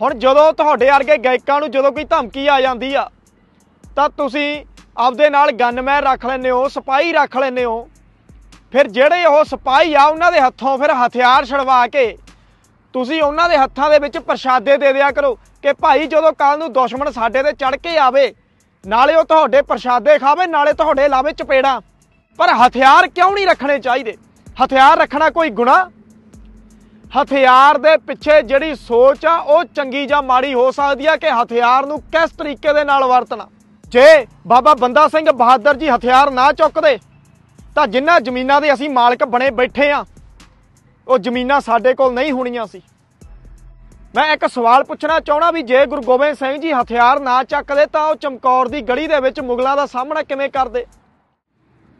ਹੁਣ ਜਦੋਂ ਤੁਹਾਡੇ ਵਰਗੇ ਗਾਇਕਾਂ ਨੂੰ ਜਦੋਂ ਕੋਈ ਧਮਕੀ ਆ ਜਾਂਦੀ ਆ ਤਾਂ ਤੁਸੀਂ ਆਪਦੇ ਨਾਲ ਗਨਮੈਨ ਰੱਖ ਲੈਂਦੇ ਹੋ ਸਿਪਾਈ ਰੱਖ ਲੈਂਦੇ ਹੋ ਫਿਰ ਜਿਹੜੇ ਉਹ ਸਿਪਾਈ ਆ ਉਹਨਾਂ ਦੇ ਹੱਥੋਂ ਫਿਰ ਹਥਿਆਰ ਛੜਵਾ ਕੇ ਤੁਸੀਂ ਉਹਨਾਂ ਦੇ ਹੱਥਾਂ ਦੇ ਵਿੱਚ ਪ੍ਰਸ਼ਾਦੇ ਦੇ ਦਿਆ ਕਰੋ ਕਿ ਭਾਈ ਜਦੋਂ ਕੱਲ ਨੂੰ ਦੁਸ਼ਮਣ ਸਾਡੇ ਤੇ ਚੜ ਕੇ ਆਵੇ ਨਾਲੇ ਉਹ ਤੁਹਾਡੇ ਪ੍ਰਸ਼ਾਦੇ ਖਾਵੇ ਨਾਲੇ ਤੁਹਾਡੇ ਲਾਵੇ ਚਪੇੜਾ ਪਰ ਹਥਿਆਰ ਕਿਉਂ ਨਹੀਂ ਰੱਖਣੇ ਚਾਹੀਦੇ ਹਥਿਆਰ ਰੱਖਣਾ ਕੋਈ ਗੁਨਾਹ ਹਥਿਆਰ ਦੇ ਪਿੱਛੇ ਜਿਹੜੀ ਸੋਚ ਆ ਉਹ ਚੰਗੀ ਜਾਂ ਮਾੜੀ ਹੋ ਸਕਦੀ ਆ ਕਿ ਹਥਿਆਰ ਨੂੰ ਕਿਸ ਤਰੀਕੇ ਦੇ ਨਾਲ ਵਰਤਣਾ ਜੇ ਬਾਬਾ ਬੰਦਾ ਸਿੰਘ ਬਹਾਦਰ ਜੀ ਹਥਿਆਰ ਨਾ ਚੁੱਕਦੇ ਤਾਂ ਜਿੰਨਾ ਜ਼ਮੀਨਾਂ ਦੇ ਅਸੀਂ ਮਾਲਕ ਬਣੇ ਬੈਠੇ ਆ ਉਹ ਜ਼ਮੀਨਾਂ ਸਾਡੇ ਕੋਲ ਨਹੀਂ ਹੋਣੀਆਂ ਸੀ ਮੈਂ ਇੱਕ ਸਵਾਲ ਪੁੱਛਣਾ ਚਾਹਣਾ ਵੀ ਜੇ ਗੁਰੂ ਗੋਬਿੰਦ ਸਿੰਘ ਜੀ ਹਥਿਆਰ ਨਾ ਚੱਕਦੇ ਤਾਂ ਉਹ ਚਮਕੌਰ ਦੀ ਗੜੀ ਦੇ ਵਿੱਚ ਮੁਗਲਾਂ ਦਾ ਸਾਹਮਣਾ ਕਿਵੇਂ ਕਰਦੇ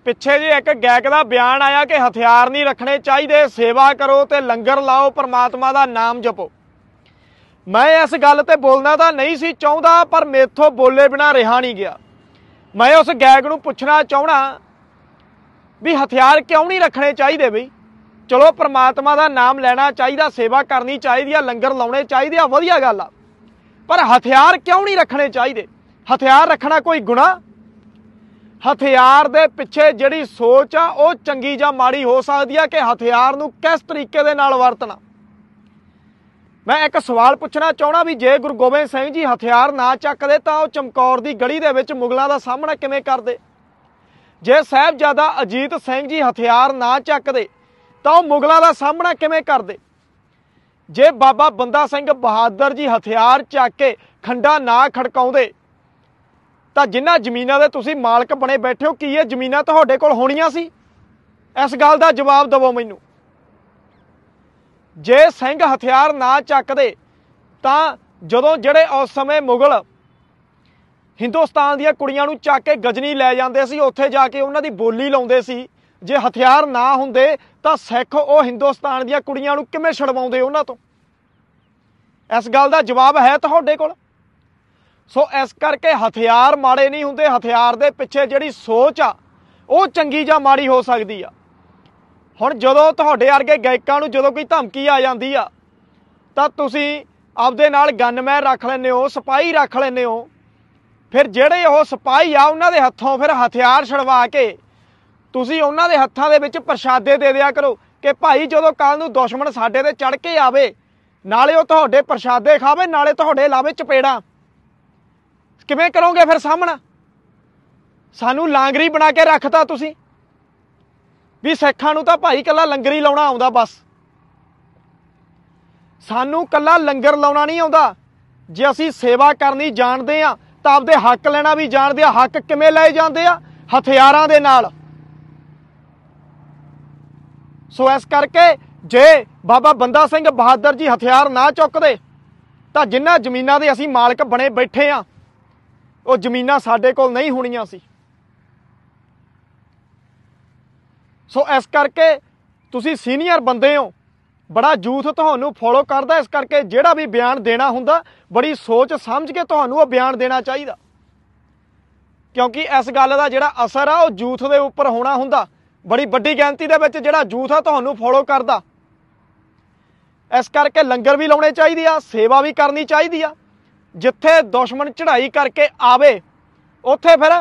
ਪਿੱਛੇ ਜੀ ਇੱਕ ਗਾਇਕ ਦਾ ਬਿਆਨ ਆਇਆ ਕਿ ਹਥਿਆਰ ਨਹੀਂ ਰੱਖਣੇ ਚਾਹੀਦੇ ਸੇਵਾ ਕਰੋ ਤੇ ਲੰਗਰ ਲਾਓ ਪਰਮਾਤਮਾ ਦਾ ਨਾਮ ਜਪੋ ਮੈਂ ਇਸ ਗੱਲ ਤੇ ਬੋਲਣਾ ਤਾਂ ਨਹੀਂ ਸੀ ਚਾਹੁੰਦਾ ਪਰ ਮੇਥੋਂ ਬੋਲੇ ਬਿਨਾ ਰਹਾ ਨਹੀਂ ਗਿਆ ਮੈਂ ਉਸ ਗਾਇਕ ਨੂੰ ਪੁੱਛਣਾ ਚਾਹਣਾ ਵੀ ਹਥਿਆਰ ਕਿਉਂ ਨਹੀਂ ਰੱਖਣੇ ਚਾਹੀਦੇ ਬਈ ਚਲੋ ਪਰਮਾਤਮਾ ਦਾ ਨਾਮ ਲੈਣਾ ਚਾਹੀਦਾ ਸੇਵਾ ਕਰਨੀ ਚਾਹੀਦੀ ਆ ਲੰਗਰ ਲਾਉਣੇ ਚਾਹੀਦੇ ਆ ਵਧੀਆ ਗੱਲ ਆ ਪਰ ਹਥਿਆਰ ਕਿਉਂ ਨਹੀਂ ਰੱਖਣੇ ਚਾਹੀਦੇ ਹਥਿਆਰ ਰੱਖਣਾ ਕੋਈ ਗੁਨਾਹ ਹਥਿਆਰ ਦੇ ਪਿੱਛੇ ਜਿਹੜੀ ਸੋਚ ਆ ਉਹ ਚੰਗੀ ਜਾਂ ਮਾੜੀ ਹੋ ਸਕਦੀ ਆ ਕਿ ਹਥਿਆਰ ਨੂੰ ਕਿਸ ਤਰੀਕੇ ਦੇ ਨਾਲ ਵਰਤਣਾ ਮੈਂ ਇੱਕ ਸਵਾਲ ਪੁੱਛਣਾ ਚਾਹਣਾ ਵੀ ਜੇ ਗੁਰੂ ਗੋਬਿੰਦ ਸਿੰਘ ਜੀ ਹਥਿਆਰ ਨਾ ਚੱਕਦੇ ਤਾਂ ਉਹ ਚਮਕੌਰ ਦੀ ਗਲੀ ਦੇ ਵਿੱਚ ਮੁਗਲਾਂ ਦਾ ਸਾਹਮਣਾ ਕਿਵੇਂ ਕਰਦੇ ਜੇ ਜਦਾ ਅਜੀਤ ਸਿੰਘ ਜੀ ਹਥਿਆਰ ਨਾ ਚੱਕਦੇ ਤਾਂ ਉਹ ਮੁਗਲਾਂ ਦਾ ਸਾਹਮਣਾ ਕਿਵੇਂ ਕਰਦੇ ਜੇ ਬਾਬਾ ਬੰਦਾ ਸਿੰਘ ਬਹਾਦਰ ਜੀ ਹਥਿਆਰ ਚੱਕ ਕੇ ਖੰਡਾ ਨਾ ਖੜਕਾਉਂਦੇ ਤਾਂ ਜਿਨ੍ਹਾਂ ਜ਼ਮੀਨਾਂ ਦੇ ਤੁਸੀਂ ਮਾਲਕ ਬਣੇ ਬੈਠੇ ਹੋ ਕੀ ਇਹ ਜ਼ਮੀਨਾਂ ਤੁਹਾਡੇ ਕੋਲ ਹੋਣੀਆਂ ਸੀ ਇਸ ਗੱਲ ਦਾ ਜਵਾਬ ਦਿਵੋ ਮੈਨੂੰ ਜੇ ਸਿੰਘ ਹਥਿਆਰ ਨਾ ਚੱਕਦੇ ਤਾਂ ਜਦੋਂ ਜਿਹੜੇ ਉਸ ਸਮੇਂ ਮੁਗਲ ਹਿੰਦੁਸਤਾਨ ਦੀਆਂ ਕੁੜੀਆਂ ਨੂੰ ਚੱਕ ਕੇ ਗਜਨੀ ਲੈ ਜਾਂਦੇ ਸੀ ਉੱਥੇ ਜਾ ਕੇ ਉਹਨਾਂ ਦੀ ਬੋਲੀ ਲਾਉਂਦੇ ਸੀ ਜੇ ਹਥਿਆਰ ਨਾ ਹੁੰਦੇ ਤਾਂ ਸਿੱਖ ਉਹ ਹਿੰਦੁਸਤਾਨ ਦੀਆਂ ਕੁੜੀਆਂ ਨੂੰ ਕਿਵੇਂ ਛਡਵਾਉਂਦੇ ਉਹਨਾਂ ਤੋਂ ਇਸ ਗੱਲ ਦਾ ਜਵਾਬ ਹੈ ਤੁਹਾਡੇ ਕੋਲ ਸੋ ਇਸ ਕਰਕੇ ਹਥਿਆਰ ਮਾੜੇ ਨਹੀਂ ਹੁੰਦੇ ਹਥਿਆਰ ਦੇ ਪਿੱਛੇ ਜਿਹੜੀ ਸੋਚ ਆ ਉਹ ਚੰਗੀ ਜਾਂ ਮਾੜੀ ਹੋ ਸਕਦੀ ਆ ਹੁਣ ਜਦੋਂ ਤੁਹਾਡੇ ਵਰਗੇ ਗਾਇਕਾਂ ਨੂੰ ਜਦੋਂ ਕੋਈ ਧਮਕੀ ਆ ਜਾਂਦੀ ਆ ਤਾਂ ਤੁਸੀਂ ਆਪਦੇ ਨਾਲ ਗਨਮੈਨ ਰੱਖ ਲੈਨੇ ਹੋ ਸਿਪਾਈ ਰੱਖ ਲੈਨੇ ਹੋ ਫਿਰ ਜਿਹੜੇ ਉਹ ਸਿਪਾਈ ਆ ਉਹਨਾਂ ਦੇ ਹੱਥੋਂ ਫਿਰ ਹਥਿਆਰ ਛੜਵਾ ਕੇ ਤੁਸੀਂ ਉਹਨਾਂ ਦੇ ਹੱਥਾਂ ਦੇ ਵਿੱਚ ਪ੍ਰਸ਼ਾਦੇ ਦੇ ਦਿਆ ਕਰੋ ਕਿ ਭਾਈ ਜਦੋਂ ਕੱਲ ਨੂੰ ਦੁਸ਼ਮਣ ਸਾਡੇ ਤੇ ਚੜ ਕੇ ਆਵੇ ਨਾਲੇ ਉਹ ਤੁਹਾਡੇ ਪ੍ਰਸ਼ਾਦੇ ਖਾਵੇ ਨਾਲੇ ਤੁਹਾਡੇ ਲਾਵੇ ਚਪੇੜਾਂ ਕਿਵੇਂ ਕਰੋਗੇ ਫਿਰ ਸਾਹਮਣਾ ਸਾਨੂੰ ਲਾਂਗਰੀ ਬਣਾ ਕੇ ਰੱਖਤਾ ਤੁਸੀਂ ਵੀ ਸਿੱਖਾਂ ਨੂੰ ਤਾਂ ਭਾਈ ਕੱਲਾ ਲੰਗਰੀ ਲਾਉਣਾ ਆਉਂਦਾ ਬਸ ਸਾਨੂੰ ਕੱਲਾ ਲੰਗਰ ਲਾਉਣਾ ਨਹੀਂ ਆਉਂਦਾ ਜੇ ਅਸੀਂ ਸੇਵਾ ਕਰਨੀ ਜਾਣਦੇ ਆ ਤਾਂ ਆਪਦੇ ਹੱਕ ਲੈਣਾ ਵੀ ਜਾਣਦੇ ਆ ਹੱਕ ਕਿਵੇਂ ਲਏ ਜਾਂਦੇ ਆ ਹਥਿਆਰਾਂ ਦੇ ਨਾਲ ਸੋ ਇਸ ਕਰਕੇ ਜੇ ਬਾਬਾ ਬੰਦਾ ਸਿੰਘ ਬਹਾਦਰ ਜੀ ਹਥਿਆਰ ਨਾ ਚੁੱਕਦੇ ਤਾਂ ਜਿੰਨਾ ਜ਼ਮੀਨਾਂ ਦੇ ਅਸੀਂ ਮਾਲਕ ਬਣੇ ਬੈਠੇ ਆ ਉਹ ਜ਼ਮੀਨਾਂ ਸਾਡੇ ਕੋਲ ਨਹੀਂ ਹੋਣੀਆਂ ਸੀ ਸੋ ਇਸ ਕਰਕੇ ਤੁਸੀਂ ਸੀਨੀਅਰ ਬੰਦੇ ਹੋ ਬੜਾ ਜੂਥ ਤੁਹਾਨੂੰ ਫੋਲੋ ਕਰਦਾ ਇਸ ਕਰਕੇ ਜਿਹੜਾ ਵੀ ਬਿਆਨ ਦੇਣਾ ਹੁੰਦਾ ਬੜੀ ਸੋਚ ਸਮਝ ਕੇ ਤੁਹਾਨੂੰ ਉਹ ਬਿਆਨ ਦੇਣਾ ਚਾਹੀਦਾ ਕਿਉਂਕਿ ਇਸ ਗੱਲ ਦਾ ਜਿਹੜਾ ਅਸਰ ਆ ਉਹ ਜੂਥ ਦੇ ਉੱਪਰ ਹੋਣਾ ਹੁੰਦਾ ਬੜੀ ਵੱਡੀ ਗਿਣਤੀ ਦੇ ਵਿੱਚ ਜਿਹੜਾ ਜੂਥ ਆ ਤੁਹਾਨੂੰ ਫੋਲੋ ਕਰਦਾ ਇਸ ਕਰਕੇ ਲੰਗਰ ਵੀ ਲਾਉਣੇ ਚਾਹੀਦੇ ਆ ਸੇਵਾ ਵੀ ਕਰਨੀ ਚਾਹੀਦੀ ਆ ਜਿੱਥੇ ਦੁਸ਼ਮਣ ਚੜ੍ਹਾਈ ਕਰਕੇ ਆਵੇ ਉੱਥੇ ਫਿਰ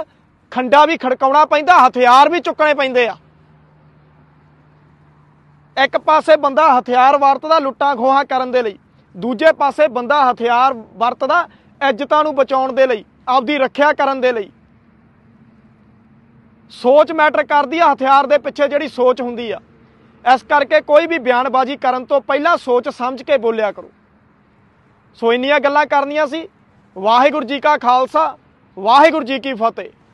ਖੰਡਾ ਵੀ ਖੜਕਾਉਣਾ ਪੈਂਦਾ ਹਥਿਆਰ ਵੀ ਚੁੱਕਣੇ ਪੈਂਦੇ ਆ ਇੱਕ ਪਾਸੇ ਬੰਦਾ ਹਥਿਆਰ ਵਰਤਦਾ ਲੁੱਟਾਂ ਖੋਹਾਂ ਕਰਨ ਦੇ ਲਈ ਦੂਜੇ ਪਾਸੇ ਬੰਦਾ ਹਥਿਆਰ ਵਰਤਦਾ ਇੱਜ਼ਤਾਂ ਨੂੰ ਬਚਾਉਣ ਦੇ ਲਈ ਆਪਦੀ ਰੱਖਿਆ ਕਰਨ ਦੇ ਲਈ ਸੋਚ ਮੈਟਰ ਕਰਦੀ ਆ ਹਥਿਆਰ ਦੇ ਪਿੱਛੇ ਜਿਹੜੀ ਸੋਚ ਹੁੰਦੀ ਆ ਇਸ ਕਰਕੇ ਕੋਈ ਵੀ ਬਿਆਨਬਾਜ਼ੀ ਕਰਨ ਤੋਂ ਪਹਿਲਾਂ ਸੋਚ ਸਮਝ ਕੇ ਬੋਲਿਆ ਕਰੋ ਸੋ ਇੰਨੀਆਂ ਗੱਲਾਂ ਕਰਨੀਆਂ ਸੀ ਵਾਹਿਗੁਰੂ ਜੀ ਕਾ ਖਾਲਸਾ ਵਾਹਿਗੁਰੂ ਜੀ ਕੀ ਫਤਿਹ